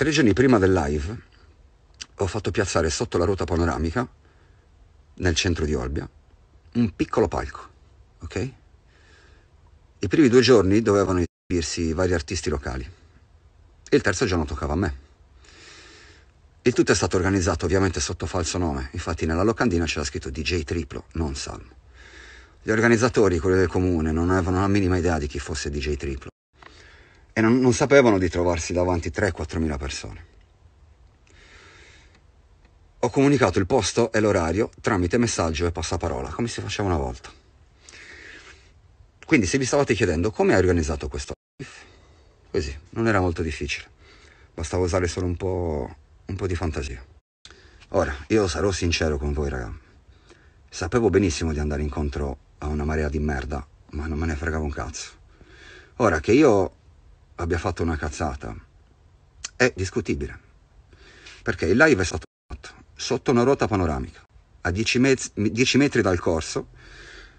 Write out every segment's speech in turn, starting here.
Tre giorni prima del live ho fatto piazzare sotto la ruota panoramica, nel centro di Olbia, un piccolo palco, ok? I primi due giorni dovevano esibirsi vari artisti locali e il terzo giorno toccava a me. Il tutto è stato organizzato ovviamente sotto falso nome, infatti nella locandina c'era scritto DJ Triplo, non Salmo. Gli organizzatori, quelli del comune, non avevano la minima idea di chi fosse DJ Triplo e non, non sapevano di trovarsi davanti 3-4 mila persone. Ho comunicato il posto e l'orario tramite messaggio e passaparola, come si faceva una volta. Quindi se vi stavate chiedendo come hai organizzato questo live, così, non era molto difficile, bastava usare solo un po', un po' di fantasia. Ora, io sarò sincero con voi raga, sapevo benissimo di andare incontro a una marea di merda, ma non me ne fregavo un cazzo. Ora che io abbia fatto una cazzata è discutibile, perché il live è stato fatto sotto una ruota panoramica, a 10, mez- metri dal corso,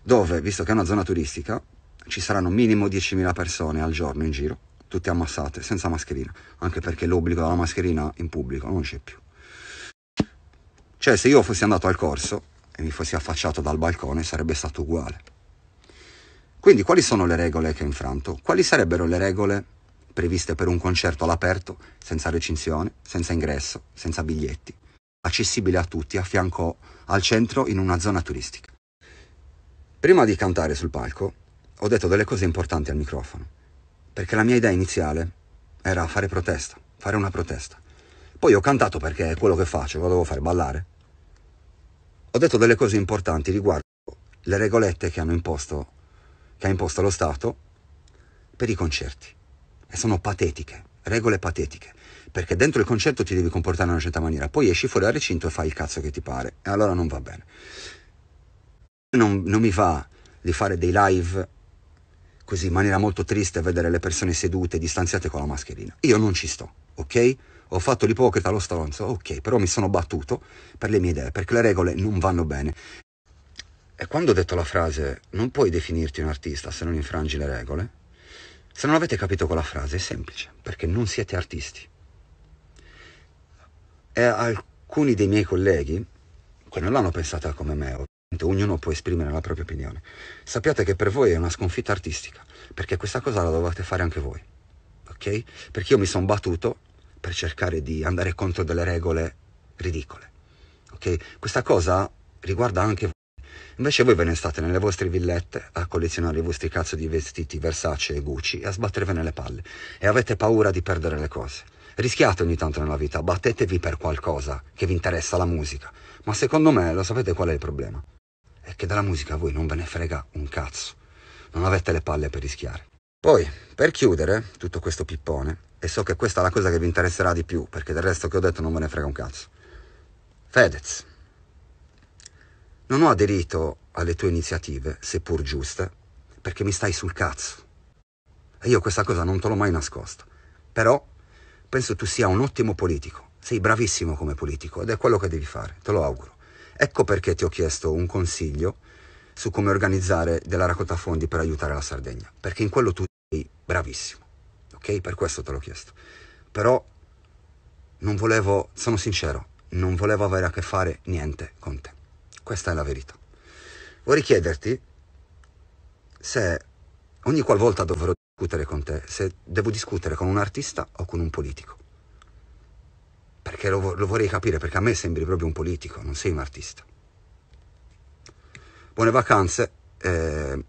dove, visto che è una zona turistica, ci saranno minimo 10.000 persone al giorno in giro, tutte ammassate, senza mascherina, anche perché l'obbligo della mascherina in pubblico non c'è più. Cioè, se io fossi andato al corso e mi fossi affacciato dal balcone, sarebbe stato uguale. Quindi, quali sono le regole che ho infranto? Quali sarebbero le regole previste per un concerto all'aperto, senza recinzione, senza ingresso, senza biglietti, accessibile a tutti a fianco al centro in una zona turistica. Prima di cantare sul palco, ho detto delle cose importanti al microfono, perché la mia idea iniziale era fare protesta, fare una protesta. Poi ho cantato perché è quello che faccio, lo devo fare ballare. Ho detto delle cose importanti riguardo le regolette che, imposto, che ha imposto lo Stato per i concerti e sono patetiche, regole patetiche. Perché dentro il concetto ti devi comportare in una certa maniera, poi esci fuori dal recinto e fai il cazzo che ti pare, e allora non va bene. Non, non mi va di fare dei live così in maniera molto triste, vedere le persone sedute, distanziate con la mascherina. Io non ci sto, ok? ho fatto l'ipocrita, lo stronzo, ok, però mi sono battuto per le mie idee, perché le regole non vanno bene. E quando ho detto la frase non puoi definirti un artista se non infrangi le regole, se non avete capito quella frase è semplice, perché non siete artisti. E alcuni dei miei colleghi, che non l'hanno pensata come me, ovviamente ognuno può esprimere la propria opinione, sappiate che per voi è una sconfitta artistica, perché questa cosa la dovete fare anche voi. Ok? Perché io mi sono battuto per cercare di andare contro delle regole ridicole. Ok? Questa cosa riguarda anche voi. Invece voi ve ne state nelle vostre villette a collezionare i vostri cazzo di vestiti Versace e Gucci e a sbattervene le palle e avete paura di perdere le cose. Rischiate ogni tanto nella vita, battetevi per qualcosa che vi interessa la musica. Ma secondo me lo sapete qual è il problema? È che della musica voi non ve ne frega un cazzo. Non avete le palle per rischiare. Poi, per chiudere tutto questo pippone, e so che questa è la cosa che vi interesserà di più, perché del resto che ho detto non ve ne frega un cazzo. Fedez. Non ho aderito alle tue iniziative, seppur giuste, perché mi stai sul cazzo. E io questa cosa non te l'ho mai nascosta. Però penso tu sia un ottimo politico. Sei bravissimo come politico ed è quello che devi fare, te lo auguro. Ecco perché ti ho chiesto un consiglio su come organizzare della raccolta fondi per aiutare la Sardegna, perché in quello tu sei bravissimo. Ok? Per questo te l'ho chiesto. Però non volevo, sono sincero, non volevo avere a che fare niente con te. Questa è la verità. Vorrei chiederti se ogni qualvolta dovrò discutere con te, se devo discutere con un artista o con un politico. Perché lo, lo vorrei capire, perché a me sembri proprio un politico, non sei un artista. Buone vacanze. Eh,